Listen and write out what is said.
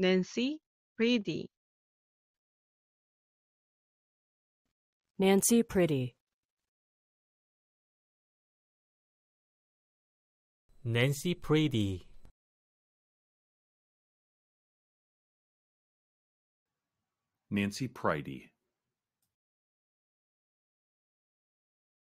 Nancy Pretty. Nancy Pretty. Nancy Pretty. Nancy Pretty.